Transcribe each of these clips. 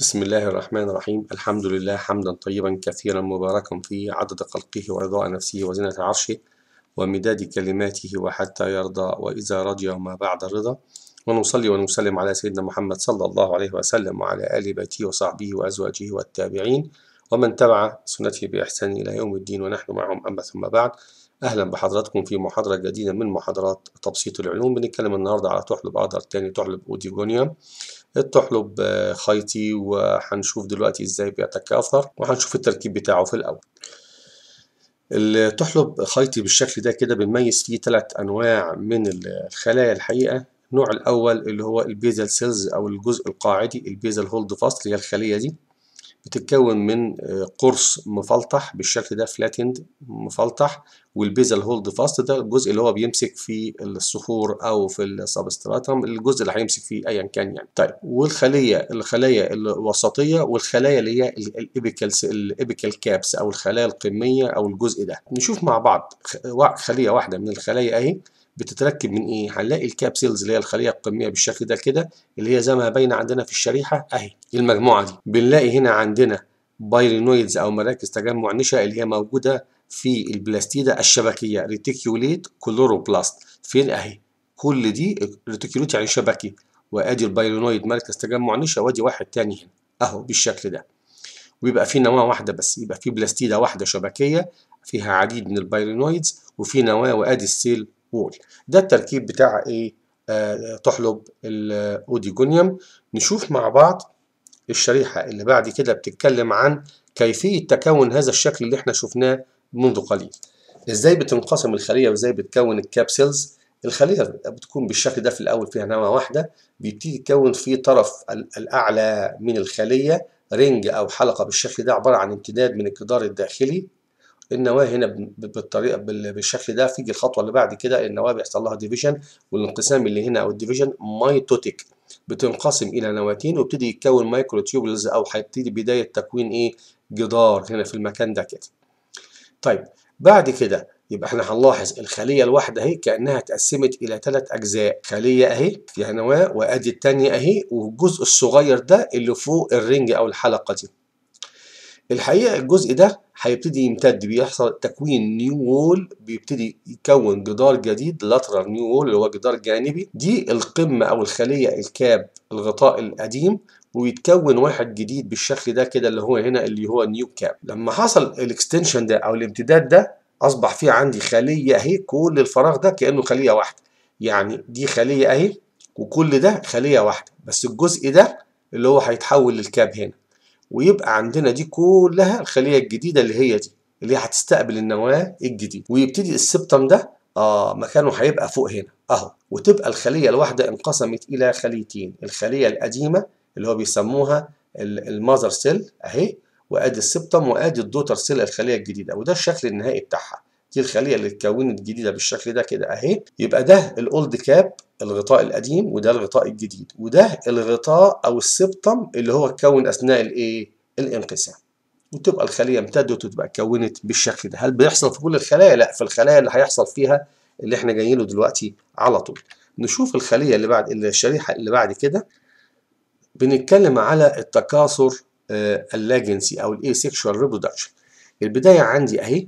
بسم الله الرحمن الرحيم الحمد لله حمدا طيبا كثيرا مباركا فيه عدد خلقه ورضاء نفسه وزنة عرشه ومداد كلماته وحتى يرضى وإذا رضي وما بعد الرضا ونصلي ونسلم على سيدنا محمد صلى الله عليه وسلم وعلى آل بيته وصحبه وأزواجه والتابعين ومن تبع سنته بإحسان إلى يوم الدين ونحن معهم أما ثم بعد أهلا بحضراتكم في محاضرة جديدة من محاضرات تبسيط العلوم بنتكلم النهاردة على تحلب أقدر تاني تحلب أوديجونيوم الطحلب آه، خيطي وهنشوف دلوقتي ازاي بيتكاثر وهنشوف التركيب بتاعه في الاول الطحلب خيطي بالشكل ده كده بنميز فيه ثلاث انواع من الخلايا الحقيقه النوع الاول اللي هو البيزل سيلز او الجزء القاعدي البيزل هولد فاست اللي هي الخليه دي بتتكون من آه، قرص مفلطح بالشكل ده فلاتند مفلطح والبيزل هولد فاست ده الجزء اللي هو بيمسك في الصخور او في السبستراتم الجزء اللي هيمسك فيه ايا كان يعني طيب والخليه الخلايا الوسطيه والخلايا اللي هي الابيكال الابيكال كابس او الخلايا القميه او الجزء ده نشوف مع بعض خليه واحده من الخلايا اهي بتتركب من ايه هنلاقي الكابسيلز اللي هي الخليه القميه بالشكل ده كده اللي هي زي ما باينه عندنا في الشريحه اهي المجموعه دي بنلاقي هنا عندنا بايرينويدز او مراكز تجمع نشا اللي هي موجوده في البلاستيدا الشبكيه ريتيكيوليت كلوروبلاست فين اهي كل دي ريتيكيوليت يعني شبكي وادي البايرينويد مركز تجمع نشا وادي واحد تاني هنا اهو بالشكل ده ويبقى في نواه واحده بس يبقى في بلاستيدا واحده شبكيه فيها عديد من البايرينويدز وفي نواه وادي السيل وول ده التركيب بتاع ايه آه تحلب الاوديجونيوم نشوف مع بعض الشريحة اللي بعد كده بتتكلم عن كيفية تكون هذا الشكل اللي احنا شفناه منذ قليل ازاي بتنقسم الخلية وازاي بتكون الكابسلز الخلية بتكون بالشكل ده في الأول فيها نواه واحدة بيبتدي يتكون في طرف الأعلى من الخلية رنج أو حلقة بالشكل ده عبارة عن امتداد من الجدار الداخلي النواه هنا بالطريقه بالشكل ده فيجي الخطوه اللي بعد كده النواه بيحصل لها ديفيجن والانقسام اللي هنا او الديفيجن مايتوتيك بتنقسم الى نواتين ويبتدي يتكون مايكروتيوبلز او هيبتدي بدايه تكوين ايه جدار هنا في المكان ده كده طيب بعد كده يبقى احنا هنلاحظ الخليه الواحده اهي كانها اتقسمت الى ثلاث اجزاء خليه اهي فيها نواه وادي الثانيه اهي والجزء الصغير ده اللي فوق الرنج او الحلقه دي الحقيقة الجزء ده هيبتدي يمتد بيحصل تكوين نيو وول بيبتدي يكون جدار جديد لاترال نيو وول اللي هو جدار جانبي دي القمة أو الخلية الكاب الغطاء القديم ويتكون واحد جديد بالشكل ده كده اللي هو هنا اللي هو نيو كاب لما حصل الاكستنشن ده أو الامتداد ده أصبح في عندي خلية أهي كل الفراغ ده كأنه خلية واحدة يعني دي خلية أهي وكل ده خلية واحدة بس الجزء ده اللي هو هيتحول للكاب هنا ويبقى عندنا دي كلها الخليه الجديده اللي هي دي اللي هتستقبل النواه الجديده ويبتدي السبتم ده اه مكانه هيبقى فوق هنا اهو وتبقى الخليه الواحده انقسمت الى خليتين الخليه القديمه اللي هو بيسموها المذر سيل اهي وادي السبتم وادي الدوتر سيل الخليه الجديده وده الشكل النهائي بتاعها دي الخلية اللي اتكونت جديدة بالشكل ده كده أهي يبقى ده الأولد كاب الغطاء القديم وده الغطاء الجديد وده الغطاء أو السبتم اللي هو اتكون أثناء الإيه؟ الانقسام وتبقى الخلية امتدت وتبقى اتكونت بالشكل ده هل بيحصل في كل الخلايا؟ لا في الخلايا اللي هيحصل فيها اللي احنا جايين له دلوقتي على طول نشوف الخلية اللي بعد الشريحة اللي بعد كده بنتكلم على التكاثر آه، اللاجنسي أو الاي سيكشوال ريبرودكشن البداية عندي أهي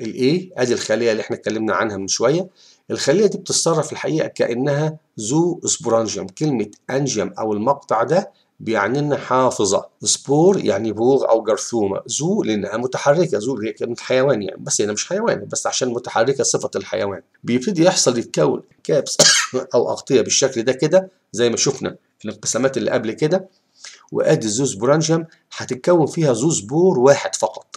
الاي ادي الخليه اللي احنا اتكلمنا عنها من شويه الخليه دي بتتصرف الحقيقه كانها ذو سبورانجيوم كلمه انجيوم او المقطع ده بيعني لنا حافظه سبور يعني بوغ او جرثومه ذو لانها متحركه هي كلمه حيوان يعني بس هي مش حيوان بس عشان متحركه صفه الحيوان بيبتدي يحصل يتكون كابس او اغطيه بالشكل ده كده زي ما شفنا في الانقسامات اللي قبل كده وادي زو سبورانجيوم هتتكون فيها زو سبور واحد فقط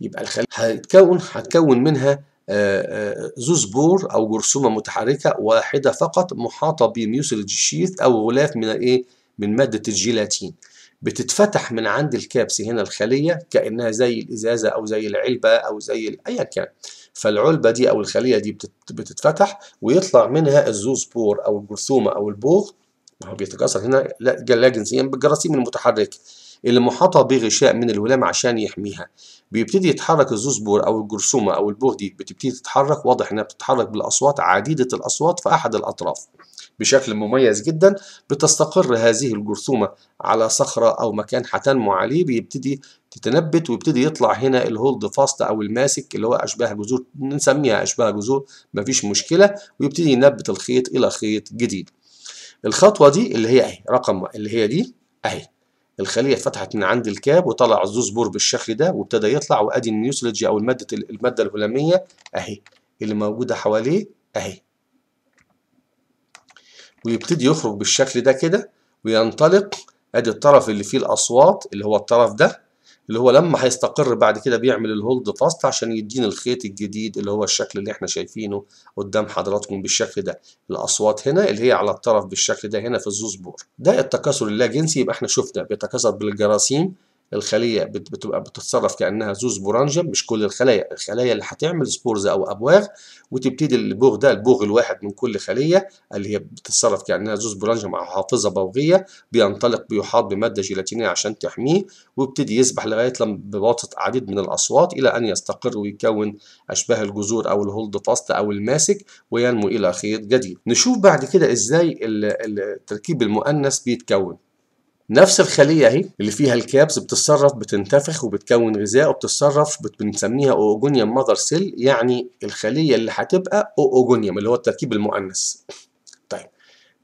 يبقى الخلية هتكون هتكون منها آه، آه، زوز بور او جرثومه متحركه واحده فقط محاطه بميوسلج شيث او غلاف من الايه من ماده الجيلاتين بتتفتح من عند الكابس هنا الخليه كانها زي الازازه او زي العلبه او زي ايا كان فالعلبه دي او الخليه دي بتتفتح ويطلع منها الزوزبور او الجرثومه او البوغ ما هو بيتكاثر هنا لا جنسيا بالجراثيم المتحركه اللي محاطة بغشاء من الولام عشان يحميها بيبتدي يتحرك الزوزبور أو الجرثومة أو البوه دي بتبتدي تتحرك واضح إنها بتتحرك بالأصوات عديدة الأصوات في أحد الأطراف بشكل مميز جدا بتستقر هذه الجرثومة على صخرة أو مكان هتنمو عليه بيبتدي تتنبت ويبتدي يطلع هنا الهولد فاست أو الماسك اللي هو أشباه جذور نسميها أشباه جذور مفيش مشكلة ويبتدي ينبت الخيط إلى خيط جديد الخطوة دي اللي هي أهي رقم اللي هي دي أهي الخليه اتفتحت من عند الكاب وطلع الزوزبور بالشكل ده وابتدى يطلع وادي النيوسلج او الماده الماده الهلاميه اهي اللي موجوده حواليه اهي ويبتدي يخرج بالشكل ده كده وينطلق ادي الطرف اللي فيه الاصوات اللي هو الطرف ده اللي هو لما هيستقر بعد كده بيعمل الهولد فاست عشان يديني الخيط الجديد اللي هو الشكل اللي احنا شايفينه قدام حضراتكم بالشكل ده الاصوات هنا اللي هي على الطرف بالشكل ده هنا في الزوزبور ده التكاثر اللاجنسي يبقى احنا شفنا بيتكاثر بالجراثيم الخلية بتبقى بتتصرف كأنها زوزبورانجم مش كل الخلايا الخلايا اللي هتعمل سبورز أو أبواغ وتبتدي البوغ ده البوغ الواحد من كل خلية اللي هي بتتصرف كأنها زوزبورانجم مع حافظة بوغية بينطلق بيحاط بمادة جيلاتينية عشان تحميه ويبتدي يسبح لغاية لما بواسطة عديد من الأصوات إلى أن يستقر ويكون أشباه الجذور أو الهولد فاست أو الماسك وينمو إلى خيط جديد نشوف بعد كده إزاي التركيب المؤنث بيتكون نفس الخليه اهي اللي فيها الكابس بتتصرف بتنتفخ وبتكون غذاء وبتتصرف بنسميها اوجونيوم ماذر سيل يعني الخليه اللي هتبقى اوجونيوم اللي هو التركيب المؤنث طيب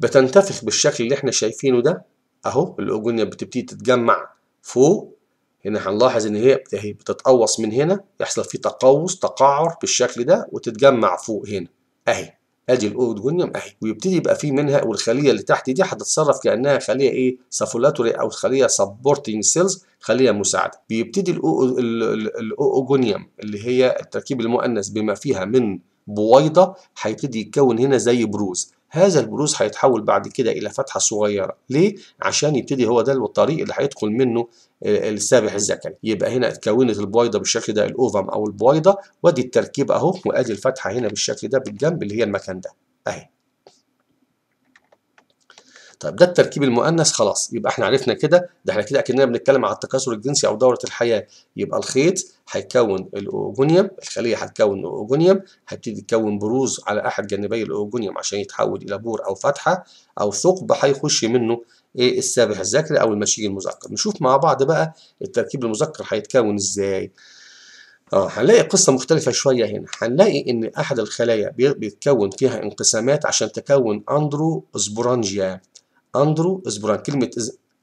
بتنتفخ بالشكل اللي احنا شايفينه ده اهو الاوجونيا بتبتدي تتجمع فوق هنا هنلاحظ ان هي اهي بتتقوص من هنا يحصل فيه تقوس تقعر بالشكل ده وتتجمع فوق هنا اهي ادي الاودونيوم اهي ويبتدي يبقى في منها والخليه اللي تحت دي هتتصرف كانها خليه ايه سافولاتوري او خليه سبورتنج سيلز خليه مساعده بيبتدي الاوجونيوم اللي هي التركيب المؤنث بما فيها من بويضه هيبتدي يتكون هنا زي بروز هذا البروز هيتحول بعد كده الى فتحه صغيره ليه عشان يبتدي هو ده الطريق اللي هيدخل منه آه، السابح الذكري يبقى هنا اتكونت البويضه بالشكل ده الاوفم او البويضه وادي التركيب اهو وادي الفتحه هنا بالشكل ده بالجنب اللي هي المكان ده اهي طيب ده التركيب المؤنث خلاص يبقى احنا عرفنا كده ده احنا كده اكننا بنتكلم على التكاثر الجنسي او دوره الحياه يبقى الخيط هيكون الاوجونيوم الخليه هتكون اوجونيوم هتبتدي تكون بروز على احد جانبي الاوجونيوم عشان يتحول الى بور او فتحه او ثقب هيخش منه ايه السابح الذكري او المشيج المذكر نشوف مع بعض بقى التركيب المذكر هيتكون ازاي اه هنلاقي قصة مختلفة شوية هنا هنلاقي ان احد الخلايا بيتكون فيها انقسامات عشان تكون اندرو اسبورانجيا أندرو اسبوران كلمة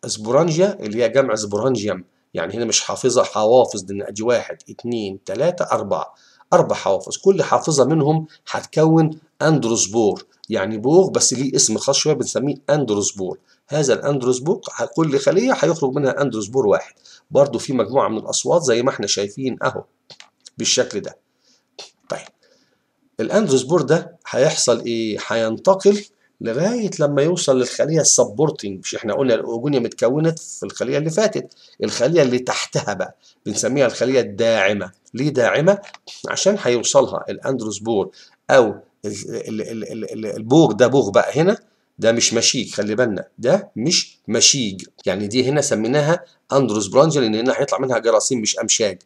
اسبورانجيا اللي هي جمع اسبورانجيوم يعني هنا مش حافظة حوافظ لان أدي واحد اثنين ثلاثه أربعة أربع حوافظ كل حافظة منهم هتكون أندروسبور يعني بوغ بس ليه اسم خاص شوية بنسميه أندروسبور هذا الأندروسبور كل خلية هيخرج منها أندروسبور واحد برضو في مجموعة من الأصوات زي ما احنا شايفين أهو بالشكل ده طيب الأندروسبور ده هيحصل إيه؟ هينتقل لغاية لما يوصل للخلية السبورتنج مش احنا قلنا الأوجونيا متكونت في الخلية اللي فاتت الخلية اللي تحتها بقى بنسميها الخلية الداعمة ليه داعمة؟ عشان هيوصلها الأندروسبور أو البوغ ده بوغ بقى هنا ده مش مشيج خلي بالنا ده مش مشيج يعني دي هنا سميناها اندروس برانج لان هنا هيطلع منها جراثيم مش امشاج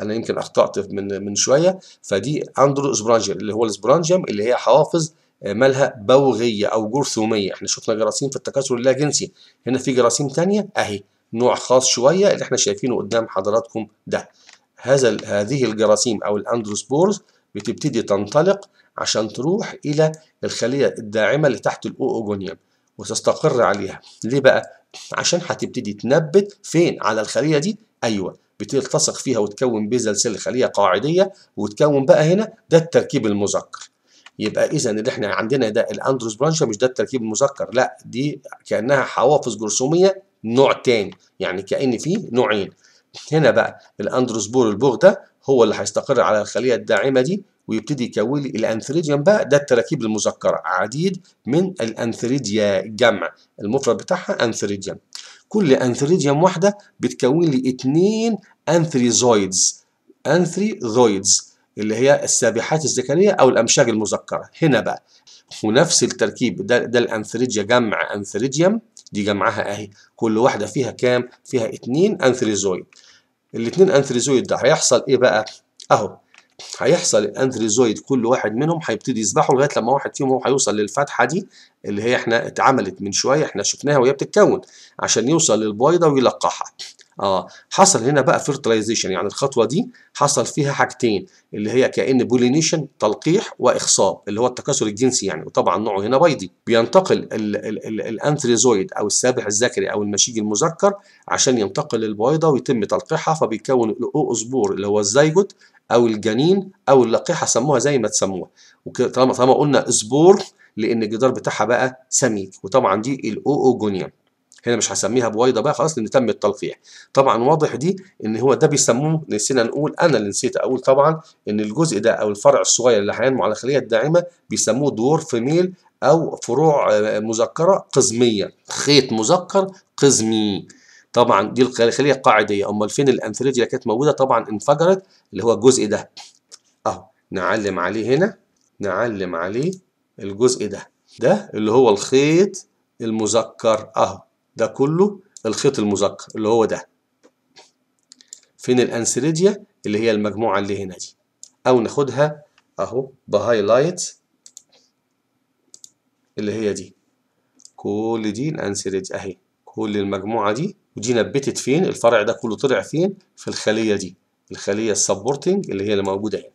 انا يمكن اخطات من من شويه فدي اندروس برانجر اللي هو السبرانجيوم اللي هي حوافظ مالها بوغيه او جرثوميه احنا شفنا جراثيم في التكاثر اللاجنسي هنا في جراثيم ثانيه اهي نوع خاص شويه اللي احنا شايفينه قدام حضراتكم ده هذا هذه الجراثيم او الاندروسبورز بتبتدي تنطلق عشان تروح الى الخليه الداعمه اللي تحت الاوجونيوم وتستقر عليها ليه بقى عشان هتبتدي تنبت فين على الخليه دي ايوه بتلتصق فيها وتكون بيزل سيل خليه قاعديه وتكون بقى هنا ده التركيب المذكر يبقى اذا اللي احنا عندنا ده الاندروس برانشا مش ده التركيب المذكر لا دي كانها حوافظ جرثوميه نوع تاني يعني كان في نوعين هنا بقى الاندروس بور البوغ ده هو اللي هيستقر على الخليه الداعمه دي ويبتدي يكون لي الانثريديوم بقى ده التراكيب المذكره عديد من الانثريديا جمع المفرد بتاعها انثريديوم كل انثريديوم واحده بتكون لي اتنين انثريزويدز انثريزويدز اللي هي السابحات الذكرية أو الأمشاج المذكرة هنا بقى ونفس التركيب ده, ده الأنثريديا جمع أنثريديوم دي جمعها أهي كل واحدة فيها كام؟ فيها اتنين أنثريزويد الاتنين أنثريزويد ده هيحصل إيه بقى؟ أهو هيحصل الانثريزويد كل واحد منهم هيبتدي يسبحوا لغايه لما واحد فيهم هيوصل للفتحه دي اللي هي احنا اتعملت من شويه احنا شفناها وهي بتتكون عشان يوصل للبيضه ويلقحها اه حصل هنا بقى فيرتلايزيشن يعني الخطوه دي حصل فيها حاجتين اللي هي كان بولينيشن تلقيح واخصاب اللي هو التكاثر الجنسي يعني وطبعا نوعه هنا بيضي بينتقل الانثريزويد او السابح الذكري او المشيج المذكر عشان ينتقل للبويضه ويتم تلقيحها فبيكون اسبور اللي هو الزيجوت او الجنين او اللقيحه سموها زي ما تسموها وطالما قلنا اسبور لان الجدار بتاعها بقى سميك وطبعا دي الاوجونيا هنا مش هسميها بويضه بقى خلاص لان تم التلقيح طبعا واضح دي ان هو ده بيسموه نسينا نقول انا اللي نسيت اقول طبعا ان الجزء ده او الفرع الصغير اللي على الخليه الداعمه بيسموه دور في ميل او فروع آه، مذكره قزميه خيط مذكر قزمي طبعا دي الخليه القاعديه امال فين الانثولوجي اللي كانت موجوده طبعا انفجرت اللي هو الجزء ده اهو نعلم عليه هنا نعلم عليه الجزء ده ده اللي هو الخيط المذكر اهو ده كله الخيط المذكر اللي هو ده فين الانسريديا اللي هي المجموعة اللي هنا دي او ناخدها اهو بهايلايت اللي هي دي كل دي الانسريديا اهي كل المجموعة دي ودي نبتت فين الفرع ده كله طلع فين في الخلية دي الخلية السبورتنج اللي هي اللي موجودة هنا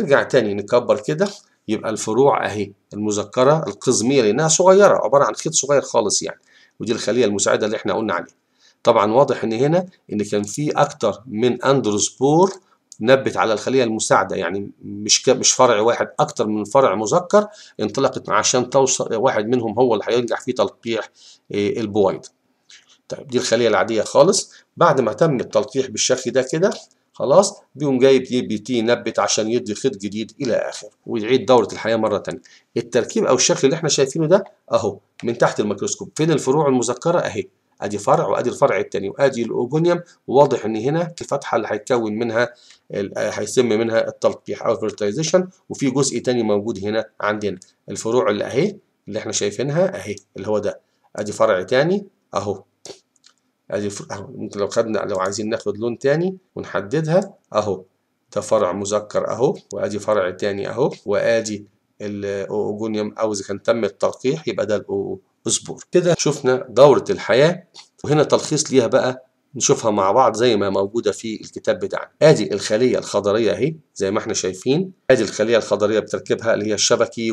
نرجع تاني نكبر كده يبقى الفروع اهي المذكرة القزمية لانها صغيرة عبارة عن خيط صغير خالص يعني ودي الخليه المساعده اللي احنا قلنا عليها طبعا واضح ان هنا ان كان في اكتر من اندروسبور نبت على الخليه المساعده يعني مش مش فرع واحد اكتر من فرع مذكر انطلقت عشان توصل واحد منهم هو اللي هينجح في تلقيح آه، البويض طيب دي الخليه العاديه خالص بعد ما تم التلقيح بالشكل ده كده خلاص بيقوم جايب دي بي تي نبت عشان يدي خيط جديد الى اخره ويعيد دوره الحياه مره ثانيه التركيب او الشكل اللي احنا شايفينه ده اهو من تحت الميكروسكوب فين الفروع المذكره اهي ادي فرع وادي الفرع الثاني وادي الاوبونيوم وواضح ان هنا الفتحه اللي هيتكون منها آه، هيسمى منها التلقيح او فيرتيزيشن وفي جزء ثاني موجود هنا عندنا الفروع اللي اهي اللي احنا شايفينها اهي اللي هو ده ادي فرع ثاني اهو ادي ممكن لو خدنا لو عايزين ناخد لون تاني ونحددها اهو ده فرع مذكر اهو وادي فرع تاني اهو وادي الاوجونيوم او اذا كان تم التلقيح يبقى ده الاسبور كده شفنا دوره الحياه وهنا تلخيص ليها بقى نشوفها مع بعض زي ما موجودة في الكتاب بتاعنا ادي الخلية الخضرية اهي زي ما احنا شايفين ادي الخلية الخضرية بتركيبها اللي هي الشبكي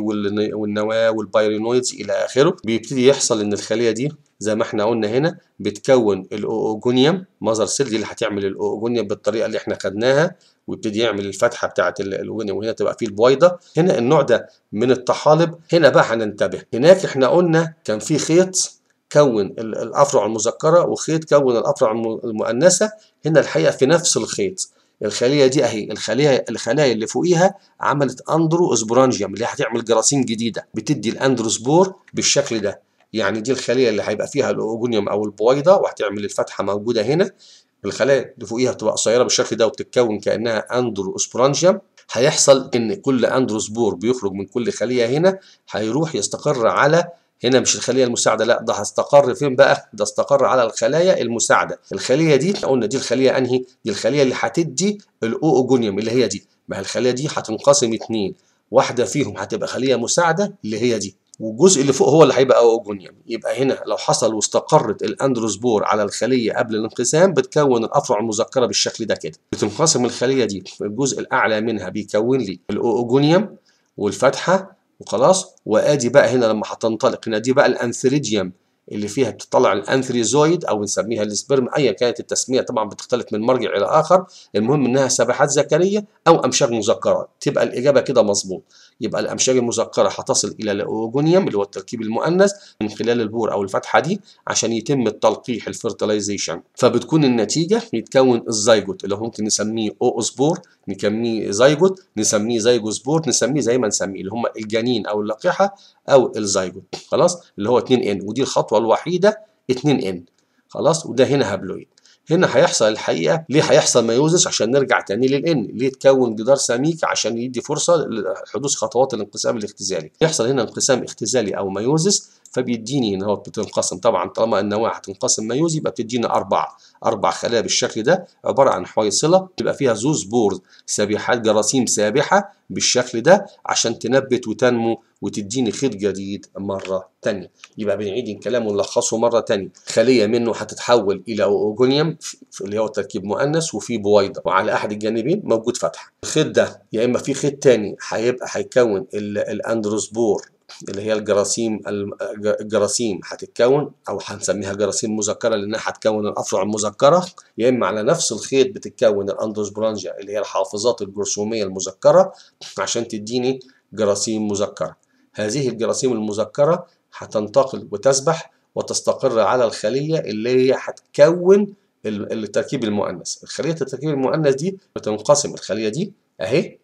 والنواة والبايرينويدز الى اخره بيبتدي يحصل ان الخلية دي زي ما احنا قلنا هنا بتكون الاوجونيوم مذر سيل دي اللي هتعمل الاوجونيوم بالطريقه اللي احنا خدناها ويبتدي يعمل الفتحه بتاعه الاوجونيوم وهنا تبقى فيه البويضه هنا النوع ده من الطحالب هنا بقى هننتبه هناك احنا قلنا كان في خيط كون الافرع المذكره وخيط كون الافرع المؤنثه هنا الحقيقه في نفس الخيط الخليه دي اهي الخليه الخلايا اللي فوقيها عملت اندرو اسبرانجيوم اللي هتعمل جراثيم جديده بتدي الاندروسبور بالشكل ده يعني دي الخليه اللي هيبقى فيها الاوجونيوم او البويضه وهتعمل الفتحه موجوده هنا الخلايا اللي فوقيها بتبقى قصيره بالشكل ده وبتتكون كانها اندروسبرانجيوم هيحصل ان كل اندروسبور بيخرج من كل خليه هنا هيروح يستقر على هنا مش الخليه المساعده لا ده هستقر فين بقى ده استقر على الخلايا المساعده الخليه دي قلنا دي الخليه انهي دي الخليه اللي هتدي الاوجونيوم اللي هي دي ما الخليه دي هتنقسم اثنين، واحده فيهم هتبقى خليه مساعده اللي هي دي والجزء اللي فوق هو اللي هيبقى اوجونيوم يبقى هنا لو حصل واستقرت الاندروسبور على الخليه قبل الانقسام بتكون الافرع المذكره بالشكل ده كده بتنقسم الخليه دي الجزء الاعلى منها بيكون لي الاوجونيوم والفتحه وخلاص وادي بقى هنا لما هتنطلق هنا دي بقى الانثريديوم اللي فيها بتطلع الانثريزويد او نسميها السبرم ايا كانت التسميه طبعا بتختلف من مرجع الى اخر المهم انها سبحات ذكريه او امشاج مذكره تبقى الاجابه كده مظبوط يبقى الامشاج المذكره هتصل الى الاوجونيوم اللي هو التركيب المؤنث من خلال البور او الفتحه دي عشان يتم التلقيح الفرتلايزيشن فبتكون النتيجه بيتكون الزيجوت اللي هو ممكن نسميه اوسبور نسميه زيجوت نسميه زيجوسبور نسميه زي ما نسميه اللي هم الجنين او اللقيحه او الزيجوت خلاص اللي هو 2 ان ودي الخطوه الوحيده 2 ان خلاص وده هنا هابلويد هنا هيحصل الحقيقه ليه هيحصل ميوزس عشان نرجع تاني للان ليه تكون جدار سميك عشان يدي فرصه لحدوث خطوات الانقسام الاختزالي يحصل هنا انقسام اختزالي او ميوزس فبيديني ان هو بتنقسم طبعا طالما النواة هتنقسم يوزي يبقى بتدينا اربع اربع خلايا بالشكل ده عباره عن حويصله يبقى فيها زوز بورد سابحات جراثيم سابحه بالشكل ده عشان تنبت وتنمو وتديني خيط جديد مرة ثانيه يبقى بنعيد الكلام ونلخصه مرة ثانيه خلية منه هتتحول إلى أوجونيوم اللي هو تركيب مؤنث وفيه بويضة وعلى أحد الجانبين موجود فتحة الخيط ده يا إما في خيط ثاني هيبقى هيكون الأندروسبور اللي هي الجراثيم الجراثيم هتتكون او هنسميها جراثيم مذكره لانها هتكون الافرع المذكره يا اما على نفس الخيط بتتكون الاندروسبرانجيا اللي هي الحافظات الجرثوميه المذكره عشان تديني جراثيم مذكره هذه الجراثيم المذكره هتنتقل وتسبح وتستقر على الخليه اللي هي هتكون التركيب المؤنث الخليه التركيب المؤنث دي بتنقسم الخليه دي اهي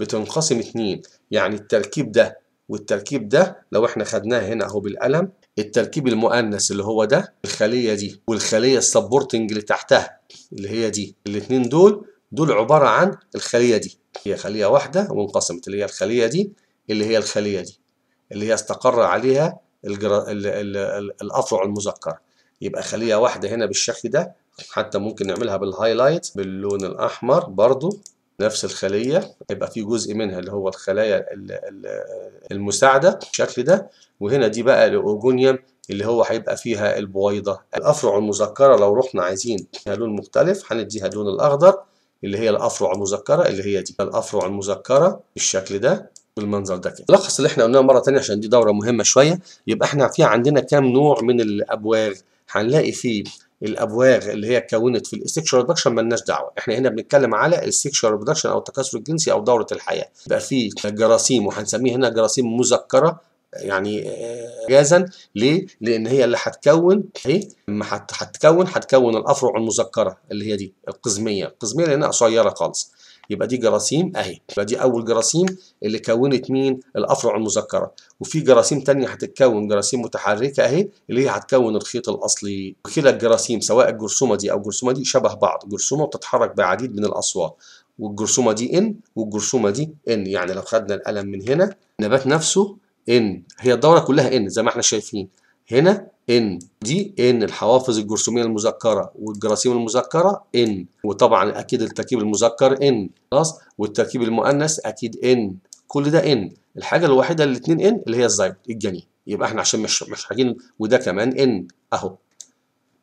بتنقسم اتنين يعني التركيب ده والتركيب ده لو احنا خدناه هنا اهو بالقلم التركيب المؤنث اللي هو ده الخليه دي والخليه السبورتنج اللي تحتها اللي هي دي الاثنين دول دول عباره عن الخليه دي هي خليه واحده وانقسمت اللي هي الخليه دي اللي هي الخليه دي اللي هي استقر عليها الجر... ال... ال... ال... الافرع المذكره يبقى خليه واحده هنا بالشكل ده حتى ممكن نعملها بالهايلايت باللون الاحمر برضو نفس الخلية يبقى في جزء منها اللي هو الخلايا المساعدة بالشكل ده وهنا دي بقى الأوجونيوم اللي هو هيبقى فيها البويضة الأفرع المذكرة لو رحنا عايزين لون مختلف هنديها اللون الأخضر اللي هي الأفرع المذكرة اللي هي دي الأفرع المذكرة بالشكل ده بالمنظر ده كده لخص اللي احنا قلناه مرة تانية عشان دي دورة مهمة شوية يبقى احنا في عندنا كام نوع من الأبواغ هنلاقي فيه الابواغ اللي هي اتكونت في السكشوال برودكشن مالناش دعوه احنا هنا بنتكلم على السكشوال برودكشن او التكاثر الجنسي او دوره الحياه يبقى في جراثيم وهنسميه هنا جراثيم مذكره يعني آه، جازا ليه؟ لان هي اللي هتكون ايه؟ لما هتكون هتكون الافرع المذكره اللي هي دي القزميه، القزميه لانها قصيره خالص. يبقى دي جراثيم اهي يبقى دي اول جراثيم اللي كونت مين الافرع المذكره وفي جراثيم ثانيه هتتكون جراثيم متحركه اهي اللي هي هتكون الخيط الاصلي وكلا الجراثيم سواء الجرثومه دي او الجرثومه دي شبه بعض جرثومه بتتحرك بعديد من الاصوات والجرثومه دي ان والجرثومه دي ان يعني لو خدنا القلم من هنا النبات نفسه ان هي الدوره كلها ان زي ما احنا شايفين هنا ان دي ان الحوافظ الجرثوميه المذكره والجراثيم المذكره ان وطبعا اكيد التركيب المذكر ان خلاص والتركيب المؤنث اكيد ان كل ده ان الحاجه الوحيده الاثنين ان اللي هي الزايد الجنين يبقى احنا عشان مش مش حاجين وده كمان ان اهو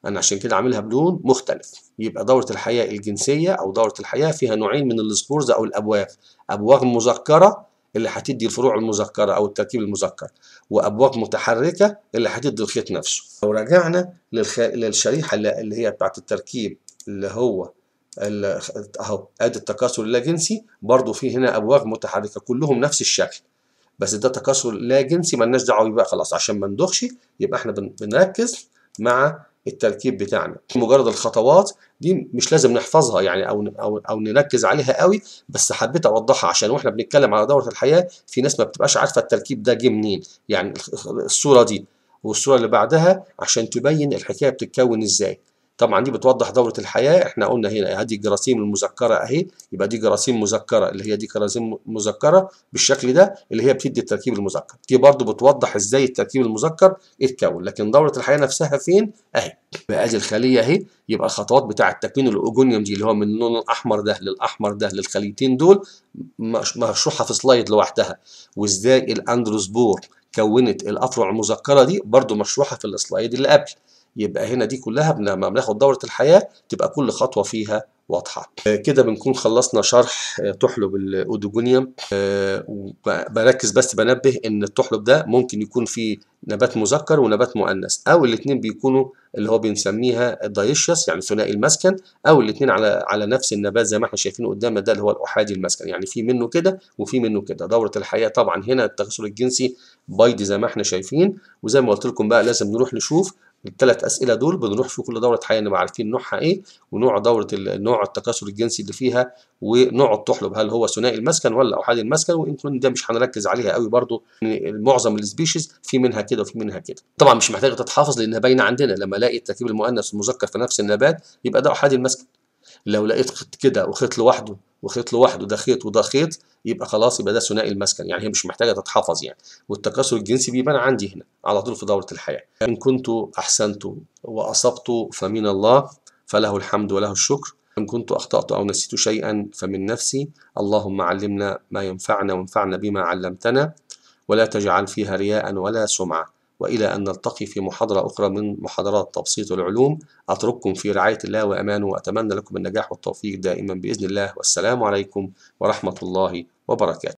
انا عشان كده عاملها بلون مختلف يبقى دوره الحياه الجنسيه او دوره الحياه فيها نوعين من السبورز او الابواب ابواب مذكره اللي هتدي الفروع المذكره او التركيب المذكر وابواب متحركه اللي هتدي الخيط نفسه لو رجعنا للخ... للشريحه اللي هي بتاعت التركيب اللي هو اهو ادي التكاثر اللاجنسي برضو في هنا ابواب متحركه كلهم نفس الشكل بس ده تكاثر لا جنسي مالناش دعوه بيه بقى خلاص عشان ما ندخش يبقى احنا بنركز مع التركيب بتاعنا مجرد الخطوات دي مش لازم نحفظها يعني او او او نركز عليها قوي بس حبيت اوضحها عشان واحنا بنتكلم على دوره الحياه في ناس ما بتبقاش عارفه التركيب ده جه منين يعني الصوره دي والصوره اللي بعدها عشان تبين الحكايه بتتكون ازاي طبعا دي بتوضح دوره الحياه احنا قلنا هنا هذه الجراثيم المذكره اهي يبقى دي جراثيم مذكره اللي هي دي جراثيم مذكره بالشكل ده اللي هي بتدي التركيب المذكر دي برضو بتوضح ازاي التركيب المذكر اتكون لكن دوره الحياه نفسها فين اهي يبقى ادي الخليه اهي يبقى الخطوات بتاعه تكوين الاوجونيوم دي اللي هو من اللون الاحمر ده للاحمر ده للخليتين دول مشروحه في سلايد لوحدها وازاي الاندروسبور كونت الافرع المذكره دي برضو مشروحه في السلايد اللي قبل يبقى هنا دي كلها لما بناخد دوره الحياه تبقى كل خطوه فيها واضحه آه، كده بنكون خلصنا شرح آه، تحلب الاودوجونيوم آه، بركز بس بنبه ان التحلب ده ممكن يكون فيه نبات مذكر ونبات مؤنث او الاثنين بيكونوا اللي هو بنسميها الدايشيس يعني ثنائي المسكن او الاثنين على على نفس النبات زي ما احنا شايفين قدامنا ده اللي هو الاحادي المسكن يعني في منه كده وفي منه كده دوره الحياه طبعا هنا التغسل الجنسي بيضي زي ما احنا شايفين وزي ما قلت لكم بقى لازم نروح نشوف الثلاث اسئله دول بنروح في كل دوره حياه نبقى عارفين نوعها ايه ونوع دوره نوع التكاثر الجنسي اللي فيها ونوع الطحلب هل هو ثنائي المسكن ولا احادي المسكن وان كنا ده مش هنركز عليها قوي برضو يعني معظم السبيشيز في منها كده وفي منها كده طبعا مش محتاجه تتحافظ لانها باينه عندنا لما الاقي التركيب المؤنث والمذكر في نفس النبات يبقى ده احادي المسكن لو لقيت خيط كده وخيط لوحده وخيط لوحده ده خيط وده خيط يبقى خلاص يبقى ده ثنائي المسكن يعني هي مش محتاجه تتحفظ يعني والتكاثر الجنسي بيبان عندي هنا على طول في دوره الحياه ان كنت احسنت واصبت فمن الله فله الحمد وله الشكر إن كنت أخطأت أو نسيت شيئا فمن نفسي اللهم علمنا ما ينفعنا وانفعنا بما علمتنا ولا تجعل فيها رياء ولا سمعة وإلى أن نلتقي في محاضرة أخرى من محاضرات تبسيط العلوم أترككم في رعاية الله وأمانه وأتمنى لكم النجاح والتوفيق دائما بإذن الله والسلام عليكم ورحمة الله وبركاته